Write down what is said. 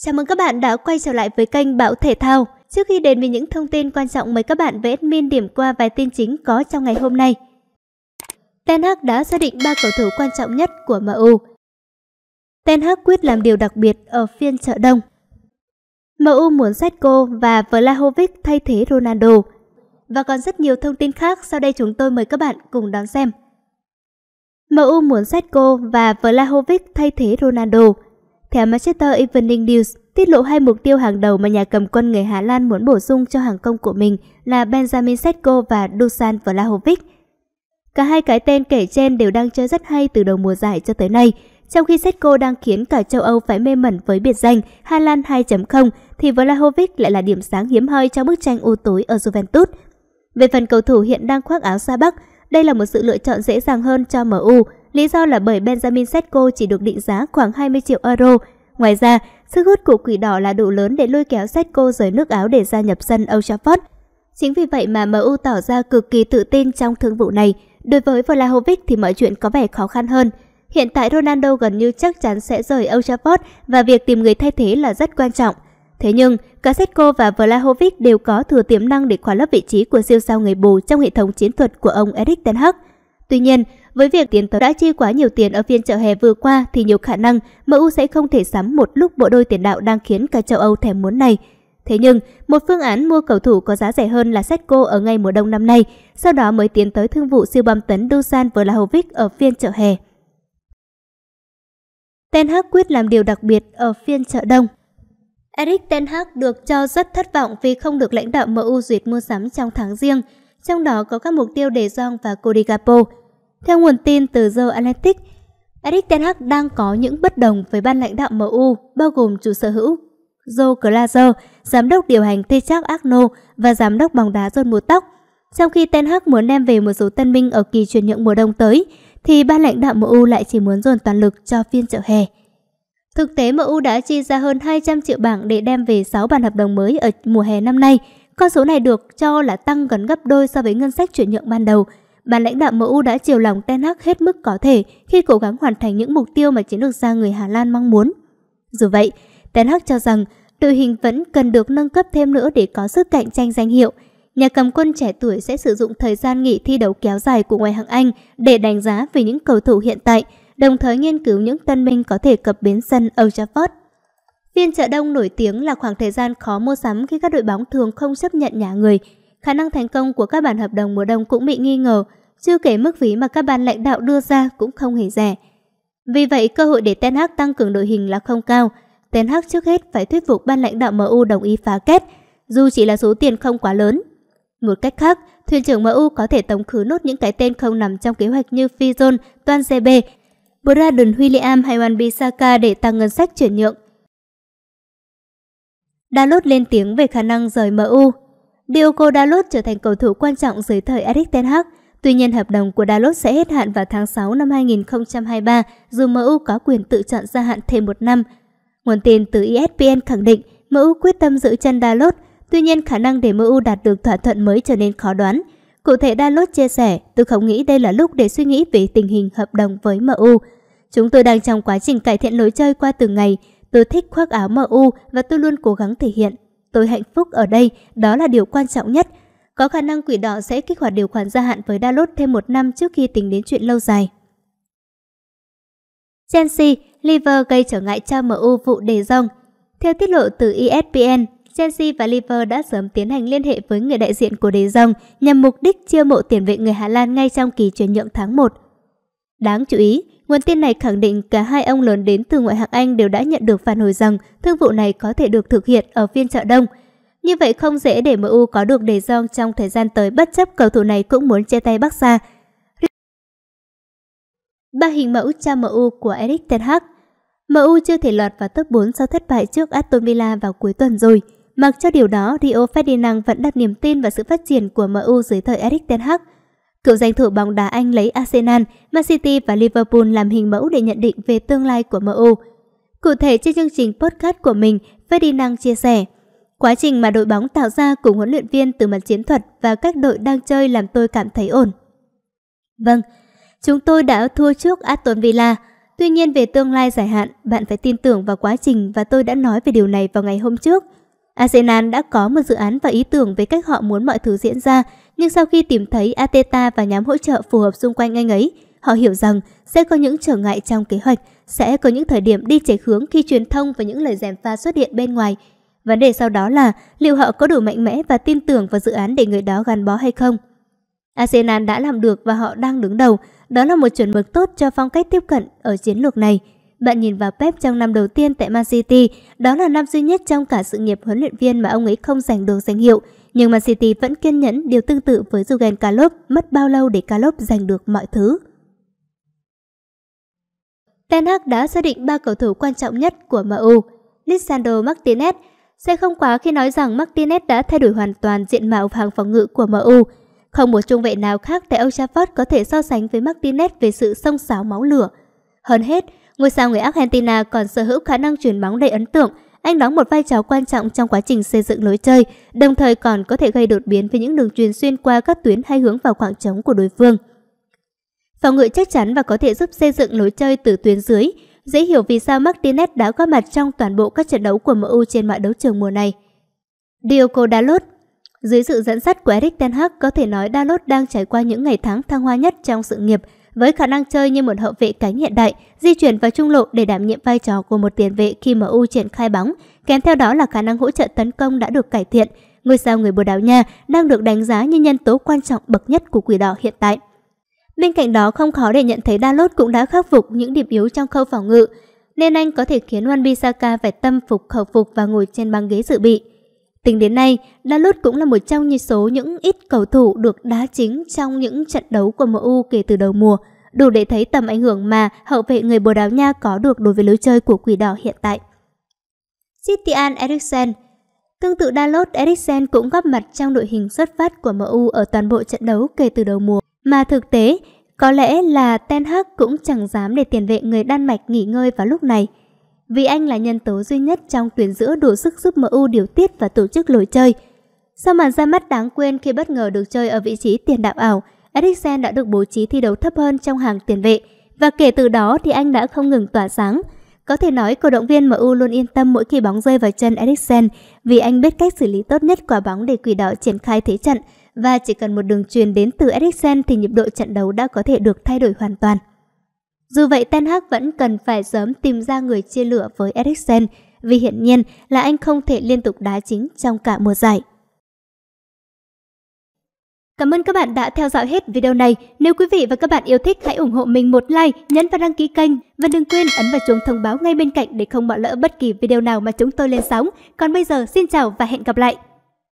Chào mừng các bạn đã quay trở lại với kênh Bảo Thể Thao. Trước khi đến với những thông tin quan trọng mời các bạn và admin điểm qua vài tin chính có trong ngày hôm nay. Ten Hag đã xác định ba cầu thủ quan trọng nhất của MU. Ten Hag quyết làm điều đặc biệt ở phiên chợ đông. MU muốn Setco và Vlahovic thay thế Ronaldo. Và còn rất nhiều thông tin khác, sau đây chúng tôi mời các bạn cùng đón xem. MU muốn Setco và Vlahovic thay thế Ronaldo. Theo Manchester Evening News, tiết lộ hai mục tiêu hàng đầu mà nhà cầm quân người Hà Lan muốn bổ sung cho hàng công của mình là Benjamin Sesko và Dusan Vlahovic. Cả hai cái tên kể trên đều đang chơi rất hay từ đầu mùa giải cho tới nay. Trong khi Sesko đang khiến cả châu Âu phải mê mẩn với biệt danh Hà Lan 2.0, thì Vlahovic lại là điểm sáng hiếm hoi trong bức tranh u tối ở Juventus. Về phần cầu thủ hiện đang khoác áo xa Bắc, đây là một sự lựa chọn dễ dàng hơn cho MU Lý do là bởi Benjamin Setco chỉ được định giá khoảng 20 triệu euro. Ngoài ra, sức hút của quỷ đỏ là đủ lớn để lôi kéo Setco rời nước Áo để gia nhập sân Old Trafford. Chính vì vậy mà MU tỏ ra cực kỳ tự tin trong thương vụ này. Đối với Vlahovic thì mọi chuyện có vẻ khó khăn hơn. Hiện tại Ronaldo gần như chắc chắn sẽ rời Old Trafford và việc tìm người thay thế là rất quan trọng. Thế nhưng, cả Setco và Vlahovic đều có thừa tiềm năng để khóa lấp vị trí của siêu sao người bù trong hệ thống chiến thuật của ông Erik Ten Hag. Tuy nhiên, với việc tiến tới đã chi quá nhiều tiền ở phiên chợ hè vừa qua thì nhiều khả năng MU sẽ không thể sắm một lúc bộ đôi tiền đạo đang khiến cả châu Âu thèm muốn này. Thế nhưng, một phương án mua cầu thủ có giá rẻ hơn là Setco ở ngay mùa đông năm nay, sau đó mới tiến tới thương vụ siêu bom tấn Dusan Vlahovic ở phiên chợ hè. Ten Hag quyết làm điều đặc biệt ở phiên chợ đông. Eric Ten Hag được cho rất thất vọng vì không được lãnh đạo MU duyệt mua sắm trong tháng riêng, trong đó có các mục tiêu để Jong và Cody Gapo. Theo nguồn tin từ The Atlantic, Eric Ten Hag đang có những bất đồng với ban lãnh đạo MU, bao gồm chủ sở hữu Joe Glazer, giám đốc điều hành Tichak Agno và giám đốc bóng đá John Mutóc. Trong khi Ten Hag muốn đem về một số tân binh ở kỳ chuyển nhượng mùa đông tới, thì ban lãnh đạo MU lại chỉ muốn dồn toàn lực cho phiên chợ hè. Thực tế MU đã chi ra hơn 200 triệu bảng để đem về 6 bản hợp đồng mới ở mùa hè năm nay. Con số này được cho là tăng gần gấp đôi so với ngân sách chuyển nhượng ban đầu – Ban lãnh đạo MU đã chiều lòng Ten Hag hết mức có thể khi cố gắng hoàn thành những mục tiêu mà chiến lược gia người Hà Lan mong muốn. Dù vậy, Ten Hag cho rằng đội hình vẫn cần được nâng cấp thêm nữa để có sức cạnh tranh danh hiệu. Nhà cầm quân trẻ tuổi sẽ sử dụng thời gian nghỉ thi đấu kéo dài của ngoại hạng Anh để đánh giá về những cầu thủ hiện tại, đồng thời nghiên cứu những tân binh có thể cập bến sân Old Trafford. Phiên chợ đông nổi tiếng là khoảng thời gian khó mua sắm khi các đội bóng thường không chấp nhận nhà người. Khả năng thành công của các bản hợp đồng mùa đông cũng bị nghi ngờ chưa kể mức phí mà các ban lãnh đạo đưa ra cũng không hề rẻ. Vì vậy, cơ hội để Ten Hag tăng cường đội hình là không cao. Ten Hag trước hết phải thuyết phục ban lãnh đạo MU đồng ý phá kết, dù chỉ là số tiền không quá lớn. Một cách khác, thuyền trưởng MU có thể tống khứ nốt những cái tên không nằm trong kế hoạch như Fizon, Toan CB, Braden William hay Wan Bissaka để tăng ngân sách chuyển nhượng. Dalot lên tiếng về khả năng rời MU. Diogo Dalot trở thành cầu thủ quan trọng dưới thời Erik Ten Hag. Tuy nhiên hợp đồng của Dalot sẽ hết hạn vào tháng 6 năm 2023 dù MU có quyền tự chọn gia hạn thêm một năm. Nguồn tin từ ESPN khẳng định MU quyết tâm giữ chân Dalot, tuy nhiên khả năng để MU đạt được thỏa thuận mới trở nên khó đoán. Cụ thể Dalot chia sẻ, tôi không nghĩ đây là lúc để suy nghĩ về tình hình hợp đồng với MU. Chúng tôi đang trong quá trình cải thiện lối chơi qua từng ngày. Tôi thích khoác áo MU và tôi luôn cố gắng thể hiện. Tôi hạnh phúc ở đây, đó là điều quan trọng nhất. Có khả năng quỷ đỏ sẽ kích hoạt điều khoản gia hạn với Dalot thêm một năm trước khi tính đến chuyện lâu dài. Chelsea, Liver gây trở ngại cho MU vụ đề rong. Theo tiết lộ từ ESPN, Chelsea và Liver đã sớm tiến hành liên hệ với người đại diện của Đề Dòng nhằm mục đích chiêu mộ tiền vệ người Hà Lan ngay trong kỳ chuyển nhượng tháng 1. Đáng chú ý, nguồn tin này khẳng định cả hai ông lớn đến từ ngoại hạng Anh đều đã nhận được phản hồi rằng thương vụ này có thể được thực hiện ở phiên chợ đông – như vậy không dễ để MU có được đề Jong trong thời gian tới bất chấp cầu thủ này cũng muốn chia tay bắc Barca. Ba hình mẫu cho MU của Eric Ten Hag MU chưa thể lọt vào top 4 sau thất bại trước Aston Villa vào cuối tuần rồi. Mặc cho điều đó, Rio Ferdinand vẫn đặt niềm tin vào sự phát triển của MU dưới thời Eric Ten Hag. Cựu danh thủ bóng đá Anh lấy Arsenal, Man City và Liverpool làm hình mẫu để nhận định về tương lai của MU. Cụ thể trên chương trình podcast của mình, Ferdinand chia sẻ – Quá trình mà đội bóng tạo ra cùng huấn luyện viên từ mặt chiến thuật và các đội đang chơi làm tôi cảm thấy ổn. Vâng, chúng tôi đã thua trước Aston Villa. Tuy nhiên về tương lai dài hạn, bạn phải tin tưởng vào quá trình và tôi đã nói về điều này vào ngày hôm trước. Arsenal đã có một dự án và ý tưởng về cách họ muốn mọi thứ diễn ra, nhưng sau khi tìm thấy Ateta và nhóm hỗ trợ phù hợp xung quanh anh ấy, họ hiểu rằng sẽ có những trở ngại trong kế hoạch, sẽ có những thời điểm đi chệch hướng khi truyền thông và những lời gièm pha xuất hiện bên ngoài – Vấn đề sau đó là liệu họ có đủ mạnh mẽ và tin tưởng vào dự án để người đó gắn bó hay không. Arsenal đã làm được và họ đang đứng đầu. Đó là một chuẩn mực tốt cho phong cách tiếp cận ở chiến lược này. Bạn nhìn vào Pep trong năm đầu tiên tại Man City, đó là năm duy nhất trong cả sự nghiệp huấn luyện viên mà ông ấy không giành được danh hiệu. Nhưng Man City vẫn kiên nhẫn điều tương tự với Jurgen Klopp, mất bao lâu để Klopp giành được mọi thứ. Ten Hag đã xác định ba cầu thủ quan trọng nhất của MU, Lisandro Martinez, sẽ không quá khi nói rằng Martinez đã thay đổi hoàn toàn diện mạo hàng phòng ngự của MU. Không một trung vệ nào khác tại Old Trafford có thể so sánh với Martinez về sự sông sáo máu lửa. Hơn hết, ngôi sao người Argentina còn sở hữu khả năng chuyển bóng đầy ấn tượng, anh đóng một vai trò quan trọng trong quá trình xây dựng lối chơi, đồng thời còn có thể gây đột biến với những đường truyền xuyên qua các tuyến hay hướng vào khoảng trống của đối phương. Phòng ngự chắc chắn và có thể giúp xây dựng lối chơi từ tuyến dưới, Dễ hiểu vì sao Martinez đã có mặt trong toàn bộ các trận đấu của MU trên mọi đấu trường mùa này. Diogo Dalot Dưới sự dẫn dắt của Eric Ten Hag có thể nói Dalot đang trải qua những ngày tháng thăng hoa nhất trong sự nghiệp với khả năng chơi như một hậu vệ cánh hiện đại, di chuyển vào trung lộ để đảm nhiệm vai trò của một tiền vệ khi MU triển khai bóng, kèm theo đó là khả năng hỗ trợ tấn công đã được cải thiện. Ngôi sao người Bồ Đào Nha đang được đánh giá như nhân tố quan trọng bậc nhất của quỷ đỏ hiện tại. Bên cạnh đó không khó để nhận thấy Dalot cũng đã khắc phục những điểm yếu trong khâu phòng ngự, nên anh có thể khiến Wan Bissaka phải tâm phục khẩu phục và ngồi trên băng ghế dự bị. Tính đến nay, Dalot cũng là một trong những số những ít cầu thủ được đá chính trong những trận đấu của MU kể từ đầu mùa, đủ để thấy tầm ảnh hưởng mà hậu vệ người Bồ Đào Nha có được đối với lối chơi của Quỷ Đỏ hiện tại. Christian Eriksen Tương tự Dalot, Eriksen cũng góp mặt trong đội hình xuất phát của MU ở toàn bộ trận đấu kể từ đầu mùa. Mà thực tế, có lẽ là Ten Hag cũng chẳng dám để tiền vệ người Đan Mạch nghỉ ngơi vào lúc này. Vì anh là nhân tố duy nhất trong tuyển giữa đủ sức giúp MU điều tiết và tổ chức lối chơi. Sau màn ra mắt đáng quên khi bất ngờ được chơi ở vị trí tiền đạo ảo, Eriksen đã được bố trí thi đấu thấp hơn trong hàng tiền vệ và kể từ đó thì anh đã không ngừng tỏa sáng. Có thể nói cổ động viên MU luôn yên tâm mỗi khi bóng rơi vào chân Eriksen vì anh biết cách xử lý tốt nhất quả bóng để quỷ đỏ triển khai thế trận và chỉ cần một đường truyền đến từ Eriksen thì nhịp độ trận đấu đã có thể được thay đổi hoàn toàn. Dù vậy Ten Hag vẫn cần phải sớm tìm ra người chia lửa với Eriksen vì hiển nhiên là anh không thể liên tục đá chính trong cả mùa giải. Cảm ơn các bạn đã theo dõi hết video này. Nếu quý vị và các bạn yêu thích hãy ủng hộ mình một like, nhấn và đăng ký kênh và đừng quên ấn vào chuông thông báo ngay bên cạnh để không bỏ lỡ bất kỳ video nào mà chúng tôi lên sóng. Còn bây giờ xin chào và hẹn gặp lại.